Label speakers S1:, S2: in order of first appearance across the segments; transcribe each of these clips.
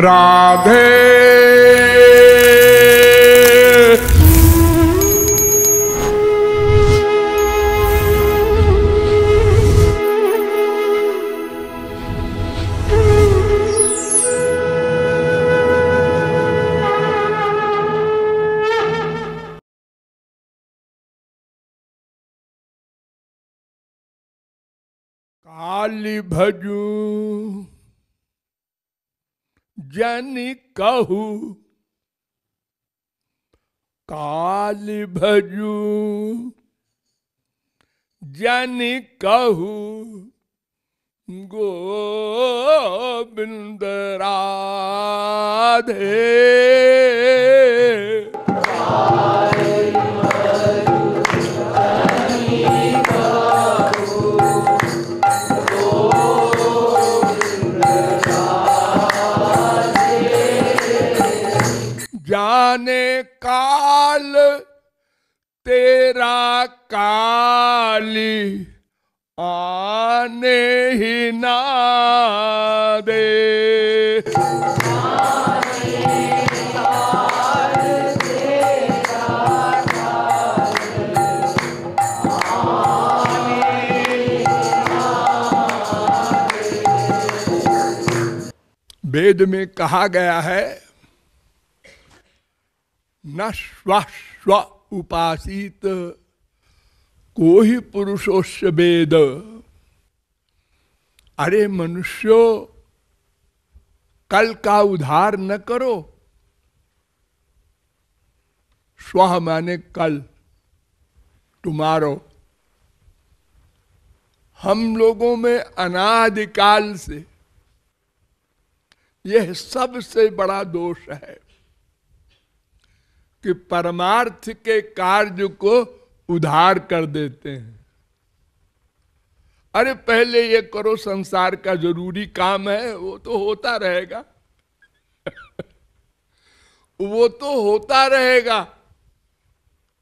S1: राधे काली भजू जन कहू काल भजू जन कहू गोबिंद राधे जाने काल तेरा काली आने ही ना दे वेद में कहा गया है न स्व उपासित को ही पुरुषोस्य वेद अरे मनुष्यो कल का उधार न करो स्व माने कल टुमारो हम लोगों में अनादिकाल से यह सबसे बड़ा दोष है कि परमार्थ के कार्य को उधार कर देते हैं अरे पहले ये करो संसार का जरूरी काम है वो तो होता रहेगा वो तो होता रहेगा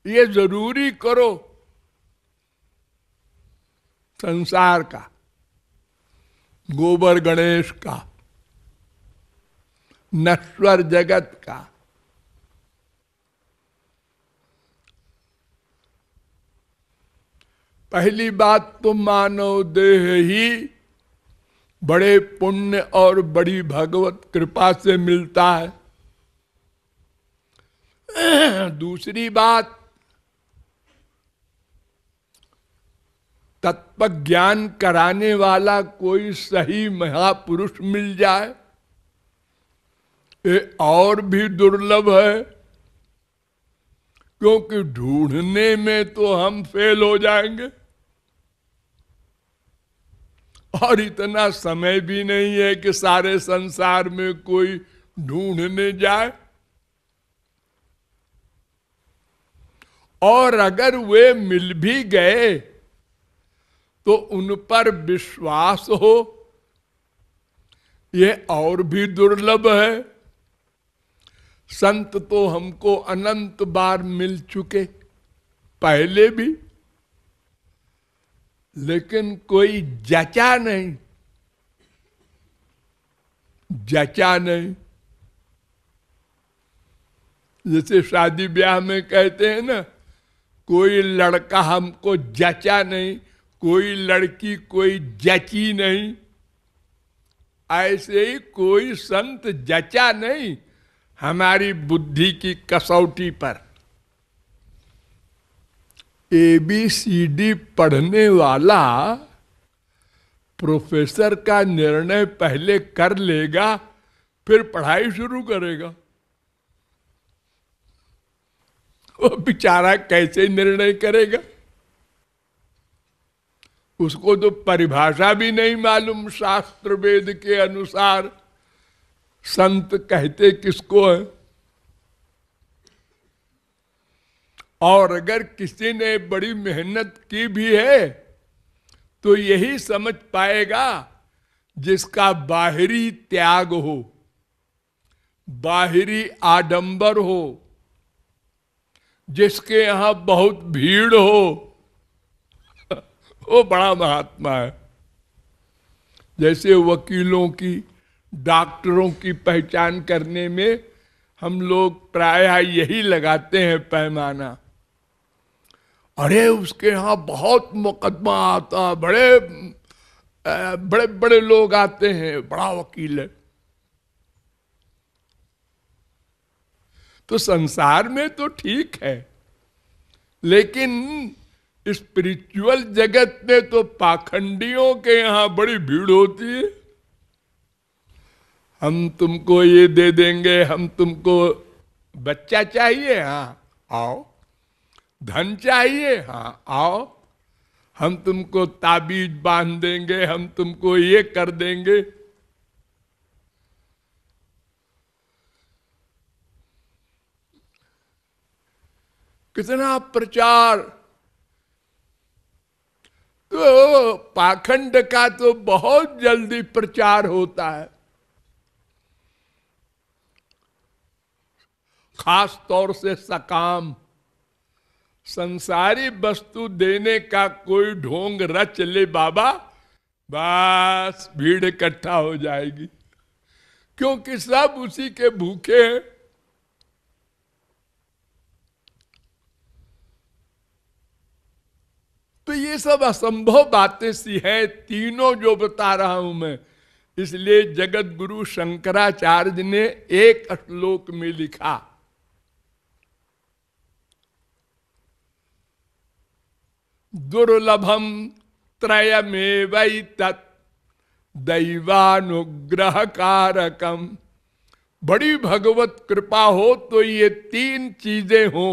S1: ये जरूरी करो संसार का गोबर गणेश का नश्वर जगत का पहली बात तो मानव देह ही बड़े पुण्य और बड़ी भगवत कृपा से मिलता है दूसरी बात तत्व ज्ञान कराने वाला कोई सही महापुरुष मिल जाए ये और भी दुर्लभ है क्योंकि ढूंढने में तो हम फेल हो जाएंगे और इतना समय भी नहीं है कि सारे संसार में कोई ढूंढने जाए और अगर वे मिल भी गए तो उन पर विश्वास हो ये और भी दुर्लभ है संत तो हमको अनंत बार मिल चुके पहले भी लेकिन कोई जचा नहीं जचा नहीं जैसे शादी ब्याह में कहते हैं ना कोई लड़का हमको जचा नहीं कोई लड़की कोई जची नहीं ऐसे ही कोई संत जचा नहीं हमारी बुद्धि की कसौटी पर ए बी सी डी पढ़ने वाला प्रोफेसर का निर्णय पहले कर लेगा फिर पढ़ाई शुरू करेगा वो बेचारा कैसे निर्णय करेगा उसको तो परिभाषा भी नहीं मालूम शास्त्र वेद के अनुसार संत कहते किसको है और अगर किसी ने बड़ी मेहनत की भी है तो यही समझ पाएगा जिसका बाहरी त्याग हो बाहरी आडंबर हो जिसके यहां बहुत भीड़ हो वो बड़ा महात्मा है जैसे वकीलों की डॉक्टरों की पहचान करने में हम लोग प्रायः यही लगाते हैं पैमाना अरे उसके यहाँ बहुत मुकदमा आता बड़े बड़े बड़े लोग आते हैं बड़ा वकील है तो संसार में तो ठीक है लेकिन स्पिरिचुअल जगत में तो पाखंडियों के यहां बड़ी भीड़ होती है हम तुमको ये दे देंगे हम तुमको बच्चा चाहिए हाँ आओ धन चाहिए हाँ आओ हम तुमको ताबीज बांध देंगे हम तुमको ये कर देंगे कितना प्रचार तो पाखंड का तो बहुत जल्दी प्रचार होता है खास तौर से सकाम संसारी वस्तु देने का कोई ढोंग रच ले बाबा बस भीड़ इकट्ठा हो जाएगी क्योंकि सब उसी के भूखे हैं तो ये सब असंभव बातें सी है तीनों जो बता रहा हूं मैं इसलिए जगत गुरु शंकराचार्य ने एक श्लोक में लिखा दुर्लभम त्रयमेवै तत् दैवानुग्रह कारकम बड़ी भगवत कृपा हो तो ये तीन चीजें हो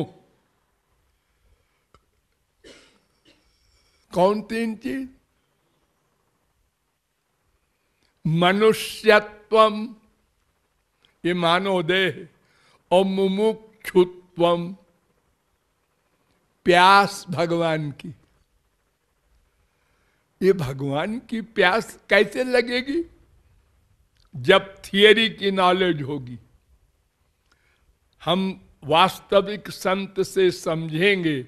S1: कौन तीन चीज मनुष्यत्व ये मानो देह और मुमुक्षुत्व प्यास भगवान की ये भगवान की प्यास कैसे लगेगी जब थियरी की नॉलेज होगी हम वास्तविक संत से समझेंगे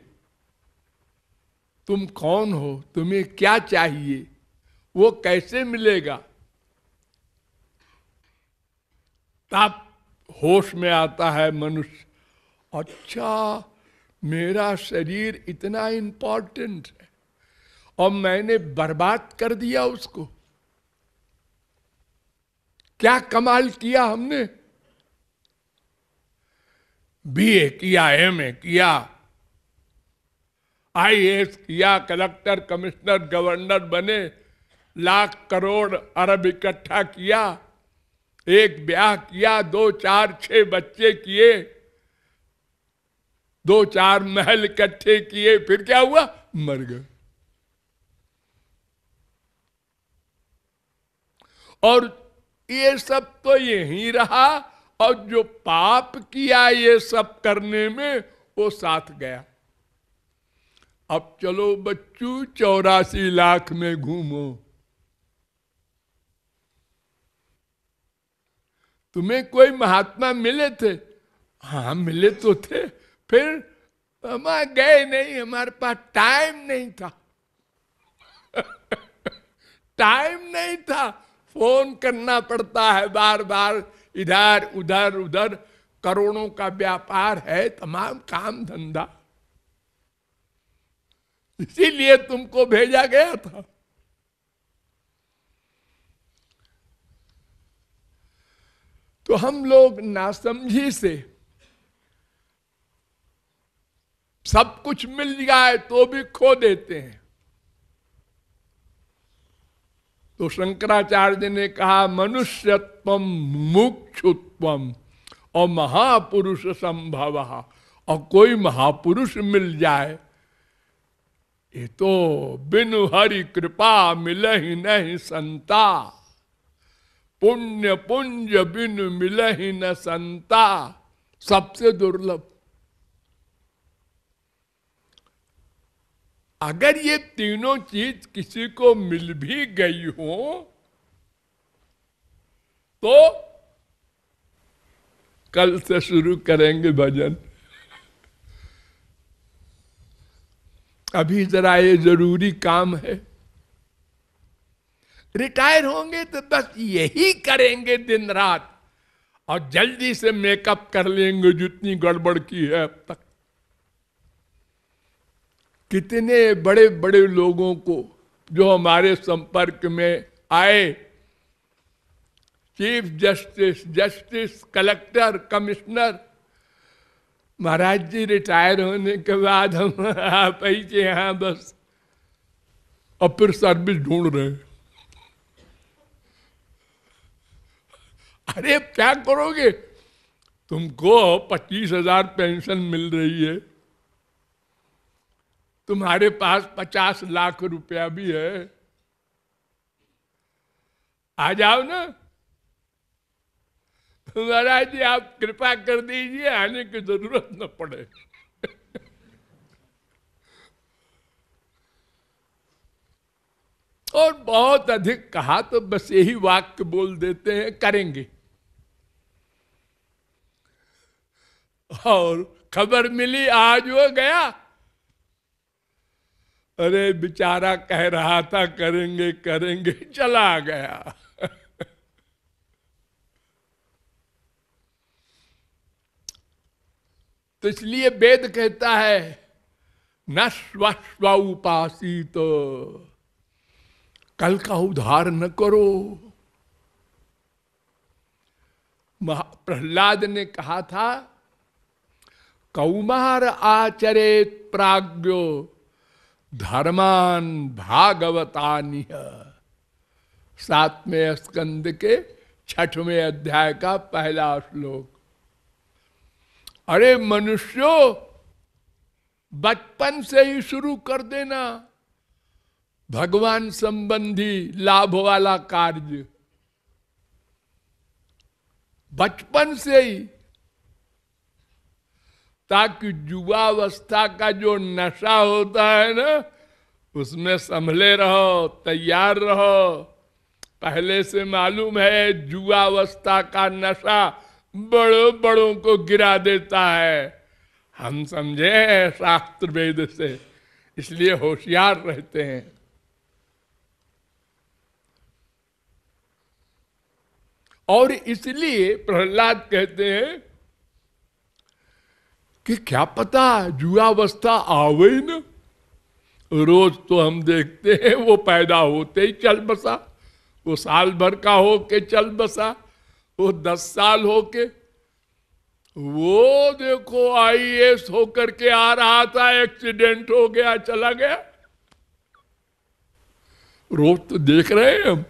S1: तुम कौन हो तुम्हें क्या चाहिए वो कैसे मिलेगा तब होश में आता है मनुष्य अच्छा मेरा शरीर इतना इंपॉर्टेंट और मैंने बर्बाद कर दिया उसको क्या कमाल किया हमने बीए किया एमए किया आईएएस किया कलेक्टर कमिश्नर गवर्नर बने लाख करोड़ अरब इकट्ठा किया एक ब्याह किया दो चार छह बच्चे किए दो चार महल इकट्ठे किए फिर क्या हुआ मर गए और ये सब तो यही रहा और जो पाप किया ये सब करने में वो साथ गया अब चलो बच्चू चौरासी लाख में घूमो तुम्हें कोई महात्मा मिले थे हाँ मिले तो थे फिर हम गए नहीं हमारे पास टाइम नहीं था टाइम नहीं था फोन करना पड़ता है बार बार इधर उधर उधर करोड़ों का व्यापार है तमाम काम धंधा इसीलिए तुमको भेजा गया था तो हम लोग नासमझी से सब कुछ मिल जाए तो भी खो देते हैं तो शंकराचार्य ने कहा मनुष्यत्व मुक्षुत्वम और महापुरुष संभव और कोई महापुरुष मिल जाए ये तो बिनु हरि कृपा मिल ही नहीं संता पुण्य पुंज बिनु मिल ही न संता सबसे दुर्लभ अगर ये तीनों चीज किसी को मिल भी गई हो तो कल से शुरू करेंगे भजन अभी जरा ये जरूरी काम है रिटायर होंगे तो बस यही करेंगे दिन रात और जल्दी से मेकअप कर लेंगे जितनी गड़बड़ की है अब तक कितने बड़े बड़े लोगों को जो हमारे संपर्क में आए chief justice justice collector commissioner महाराज जी रिटायर होने के बाद हम आप ही के यहाँ बस और फिर सर्विस ढूंढ रहे अरे क्या करोगे तुमको पच्चीस हजार पेंशन मिल रही है तुम्हारे पास पचास लाख रुपया भी है आ जाओ ना महाराज जी आप कृपा कर दीजिए आने की जरूरत न पड़े और बहुत अधिक कहा तो बस यही वाक्य बोल देते हैं करेंगे और खबर मिली आज वो गया अरे बेचारा कह रहा था करेंगे करेंगे चला गया तो इसलिए वेद कहता है न स्वस्व उपासी तो कल का उद्धार न करो प्रहलाद ने कहा था कौमार आचरे प्राग्यो धर्मान भागवतानी सातवें स्कंद के छठवें अध्याय का पहला श्लोक अरे मनुष्यों बचपन से ही शुरू कर देना भगवान संबंधी लाभ वाला कार्य बचपन से ही ताकि युवावस्था का जो नशा होता है ना उसमें संभले रहो तैयार रहो पहले से मालूम है युवावस्था का नशा बड़ों बड़ों को गिरा देता है हम समझे शास्त्र वेद से इसलिए होशियार रहते हैं और इसलिए प्रहलाद कहते हैं कि क्या पता जुआवस्था आवे न ना रोज तो हम देखते हैं वो पैदा होते ही चल बसा वो साल भर का हो के चल बसा वो दस साल हो के वो देखो आईएएस होकर के आ रहा था एक्सीडेंट हो गया चला गया रोज तो देख रहे हैं हम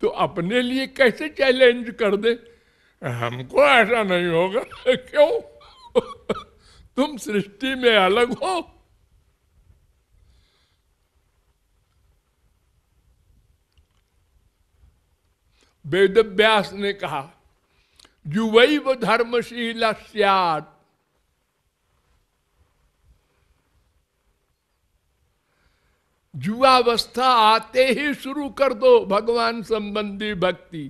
S1: तो अपने लिए कैसे चैलेंज कर दे हमको ऐसा नहीं होगा क्यों तुम सृष्टि में अलग हो वेद व्यास ने कहा युव धर्मशील धर्मशीला युवावस्था आते ही शुरू कर दो भगवान संबंधी भक्ति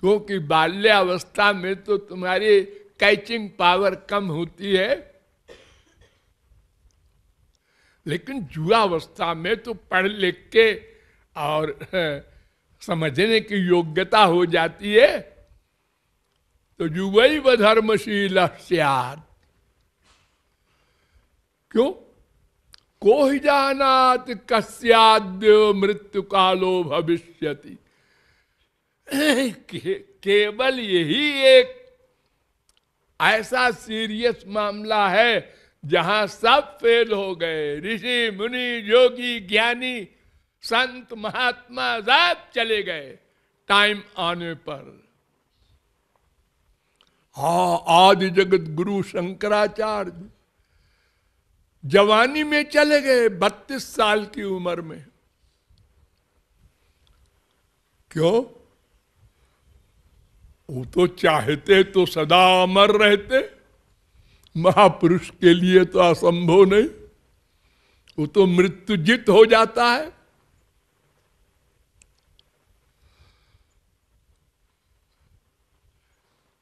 S1: क्योंकि बाल्यावस्था में तो तुम्हारे कैचिंग पावर कम होती है लेकिन जुड़ावस्था में तो पढ़ लिख के और हाँ, समझने की योग्यता हो जाती है तो युवई व धर्मशील क्यों को ही जाना कस्याद्य मृत्यु कालो भविष्य केवल यही एक ऐसा सीरियस मामला है जहां सब फेल हो गए ऋषि मुनि योगी ज्ञानी संत महात्मा सब चले गए टाइम आने पर हा आदि जगत गुरु शंकराचार्य जवानी में चले गए बत्तीस साल की उम्र में क्यों वो तो चाहते तो सदा अमर रहते महापुरुष के लिए तो असंभव नहीं वो तो मृत्युजित हो जाता है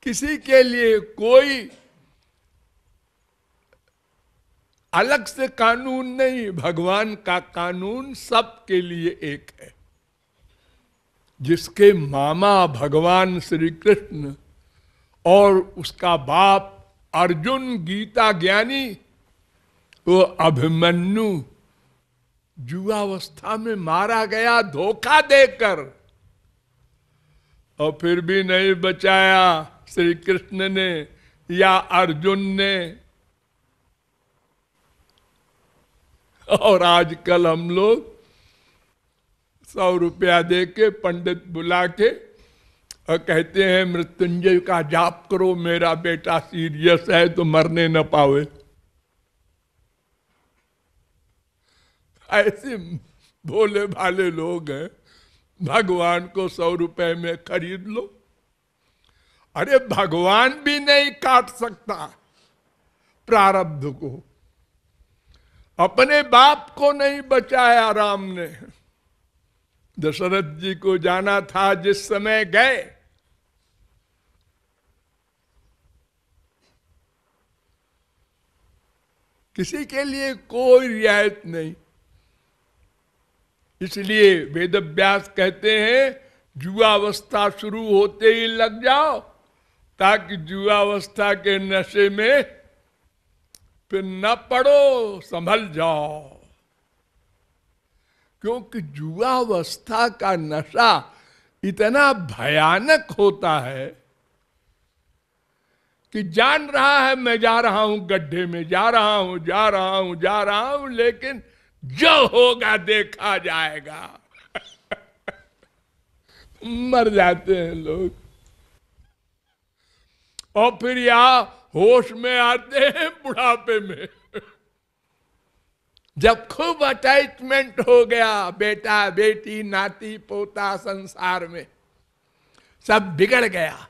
S1: किसी के लिए कोई अलग से कानून नहीं भगवान का कानून सबके लिए एक है जिसके मामा भगवान श्री कृष्ण और उसका बाप अर्जुन गीता ज्ञानी वो अभिमन्यु युवावस्था में मारा गया धोखा देकर और फिर भी नहीं बचाया श्री कृष्ण ने या अर्जुन ने और आजकल हम लोग सौ रुपया दे के पंडित बुला के और कहते हैं मृत्युंजय का जाप करो मेरा बेटा सीरियस है तो मरने न पावे ऐसे भोले भाले लोग हैं भगवान को सौ रुपए में खरीद लो अरे भगवान भी नहीं काट सकता प्रारब्ध को अपने बाप को नहीं बचाया राम ने दशरथ जी को जाना था जिस समय गए किसी के लिए कोई रियायत नहीं इसलिए वेद व्यास कहते हैं जुआवस्था शुरू होते ही लग जाओ ताकि जुआवस्था के नशे में फिर न पड़ो संभल जाओ क्योंकि जुआवस्था का नशा इतना भयानक होता है कि जान रहा है मैं जा रहा हूं गड्ढे में जा रहा हूं जा रहा हूं जा रहा हूं लेकिन जो होगा देखा जाएगा मर जाते हैं लोग और फिर यहां होश में आते हैं बुढ़ापे में जब खूब अटैचमेंट हो गया बेटा बेटी नाती पोता संसार में सब बिगड़ गया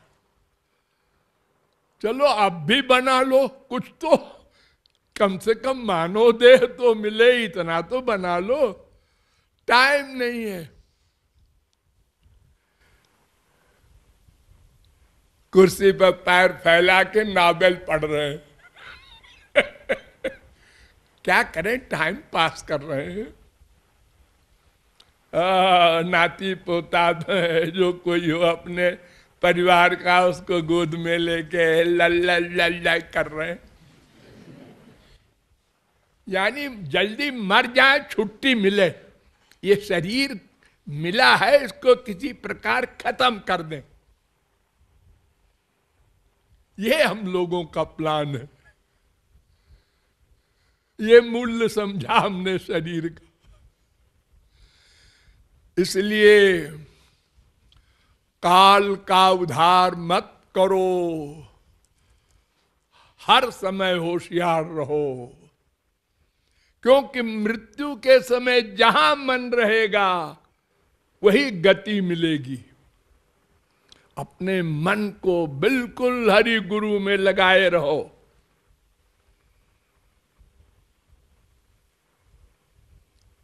S1: चलो अब भी बना लो कुछ तो कम से कम मानो देह तो मिले इतना तो बना लो टाइम नहीं है कुर्सी पर पैर फैला के नावेल पढ़ रहे हैं क्या करें टाइम पास कर रहे हैं आ, नाती पोता जो कोई हो अपने परिवार का उसको गोद में लेके लल्ला लल्ला कर रहे हैं यानी जल्दी मर जाए छुट्टी मिले ये शरीर मिला है इसको किसी प्रकार खत्म कर दें ये हम लोगों का प्लान है ये मूल्य समझा हमने शरीर का इसलिए काल का उधार मत करो हर समय होशियार रहो क्योंकि मृत्यु के समय जहां मन रहेगा वही गति मिलेगी अपने मन को बिल्कुल हरि गुरु में लगाए रहो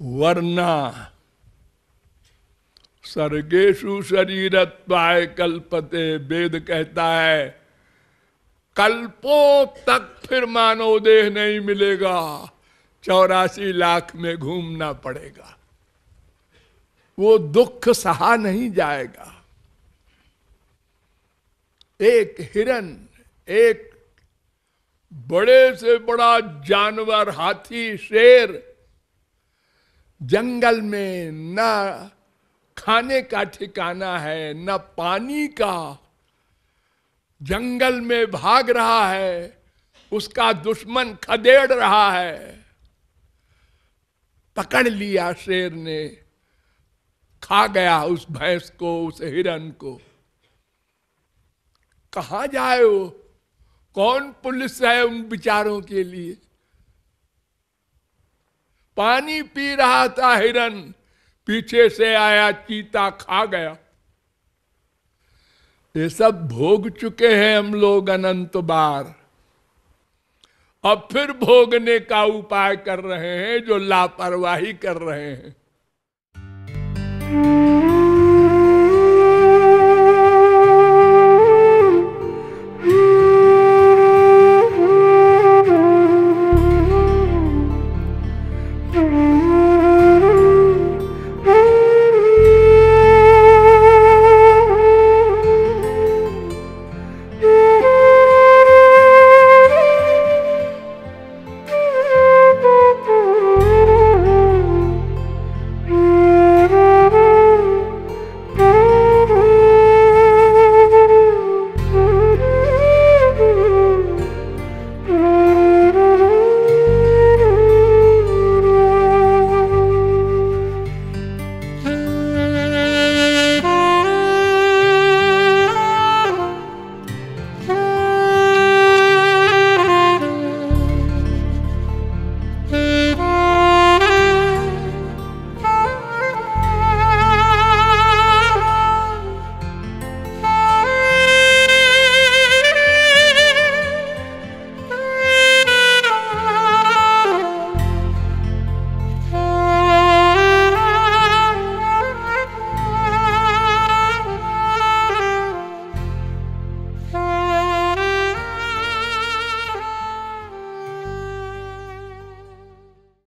S1: वरना सर्गेशु शरीरत्वाय कल्पते वेद कहता है कल्पों तक फिर मानव देह नहीं मिलेगा चौरासी लाख में घूमना पड़ेगा वो दुख सहा नहीं जाएगा एक हिरन एक बड़े से बड़ा जानवर हाथी शेर जंगल में ना खाने का ठिकाना है न पानी का जंगल में भाग रहा है उसका दुश्मन खदेड़ रहा है पकड़ लिया शेर ने खा गया उस भैंस को उस हिरन को कहा जाए वो कौन पुलिस है उन बिचारों के लिए पानी पी रहा था हिरन पीछे से आया चीता खा गया ये सब भोग चुके हैं हम लोग अनंत बार अब फिर भोगने का उपाय कर रहे हैं जो लापरवाही कर रहे हैं